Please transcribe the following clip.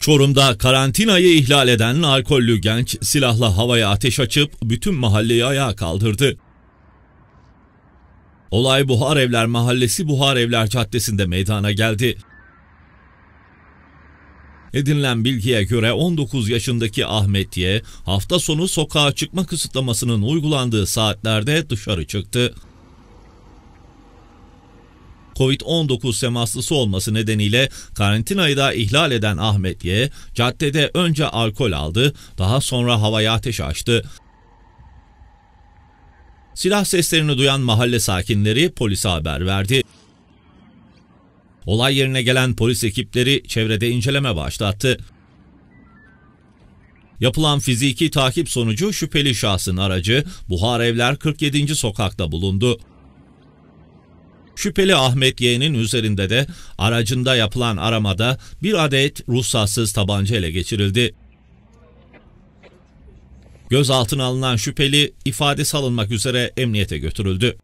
Çorum'da karantinayı ihlal eden alkollü genç silahla havaya ateş açıp bütün mahalleyi ayağa kaldırdı. Olay Buhar Evler Mahallesi Buhar Evler Caddesi'nde meydana geldi. Edinilen bilgiye göre 19 yaşındaki Ahmet Y. hafta sonu sokağa çıkma kısıtlamasının uygulandığı saatlerde dışarı çıktı. Covid-19 temaslısı olması nedeniyle karantinayı da ihlal eden Ahmet Y. caddede önce alkol aldı, daha sonra havaya ateş açtı. Silah seslerini duyan mahalle sakinleri polise haber verdi. Olay yerine gelen polis ekipleri çevrede inceleme başlattı. Yapılan fiziki takip sonucu şüpheli şahsın aracı Buhar Evler 47. sokakta bulundu. Şüpheli Ahmet Y'nin üzerinde de aracında yapılan aramada bir adet ruhsatsız tabanca ele geçirildi. Gözaltına alınan şüpheli ifadesi alınmak üzere emniyete götürüldü.